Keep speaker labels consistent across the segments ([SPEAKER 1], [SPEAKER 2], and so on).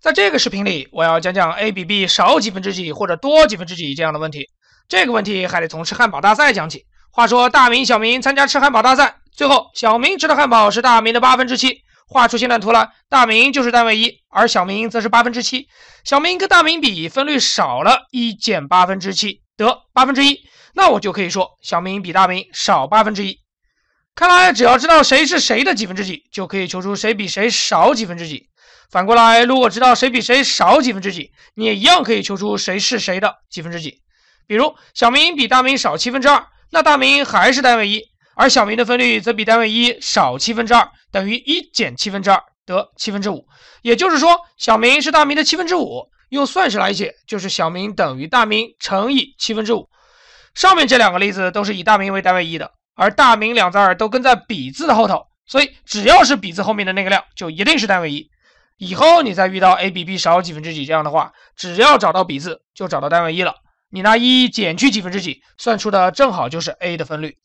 [SPEAKER 1] 在这个视频里，我要讲讲 a 比 b 少几分之几或者多几分之几这样的问题。这个问题还得从吃汉堡大赛讲起。话说大明、小明参加吃汉堡大赛，最后小明吃的汉堡是大明的八分之七。画出线段图了，大明就是单位一，而小明则是八分之七。小明跟大明比分率少了，一减八分之七得八分之一。那我就可以说小明比大明少八分之一。看来只要知道谁是谁的几分之几，就可以求出谁比谁少几分之几。反过来，如果知道谁比谁少几分之几，你也一样可以求出谁是谁的几分之几。比如小明比大明少七分之二，那大明还是单位一，而小明的分率则比单位一少七分之二，等于一减七分之二，得七分之五。也就是说，小明是大明的七分之五。用算式来写，就是小明等于大明乘以七分之五。上面这两个例子都是以大明为单位一的，而大明两字儿都跟在比字的后头，所以只要是比字后面的那个量，就一定是单位一。以后你再遇到 a 比 b 少几分之几这样的话，只要找到比字，就找到单位一了。你拿一减去几分之几，算出的正好就是 a 的分率。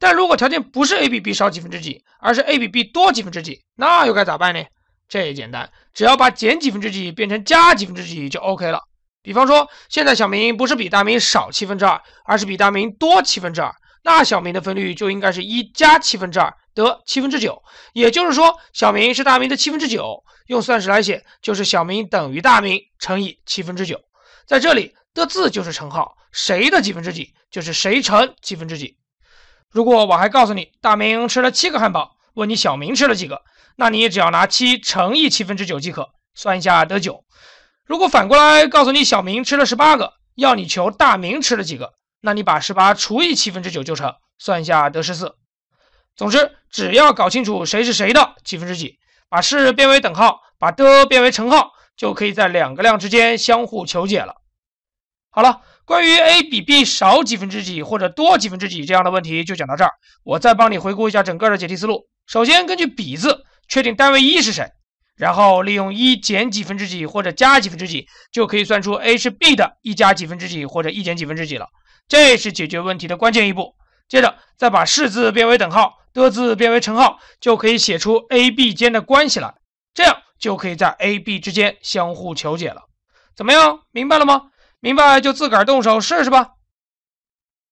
[SPEAKER 1] 但如果条件不是 a 比 b 少几分之几，而是 a 比 b 多几分之几，那又该咋办呢？这也简单，只要把减几分之几变成加几分之几就 OK 了。比方说，现在小明不是比大明少七分之二，而是比大明多七分之二。那小明的分率就应该是一加七分之二得七分之九，也就是说小明是大明的七分之九。用算式来写就是小明等于大明乘以七分之九。在这里的字就是乘号，谁的几分之几就是谁乘几分之几。如果我还告诉你大明吃了七个汉堡，问你小明吃了几个，那你只要拿七乘以七分之九即可，算一下得九。如果反过来告诉你小明吃了十八个，要你求大明吃了几个？那你把十八除以七分之九就成，算一下得十四。总之，只要搞清楚谁是谁的几分之几，把式变为等号，把的变为乘号，就可以在两个量之间相互求解了。好了，关于 a 比 b 少几分之几或者多几分之几这样的问题就讲到这儿。我再帮你回顾一下整个的解题思路：首先根据比字确定单位一是谁，然后利用一减几分之几或者加几分之几，就可以算出 a 是 b 的一加几分之几或者一减几分之几了。这是解决问题的关键一步，接着再把式子变为等号，的字变为乘号，就可以写出 a、b 间的关系了。这样就可以在 a、b 之间相互求解了。怎么样，明白了吗？明白就自个儿动手试试吧。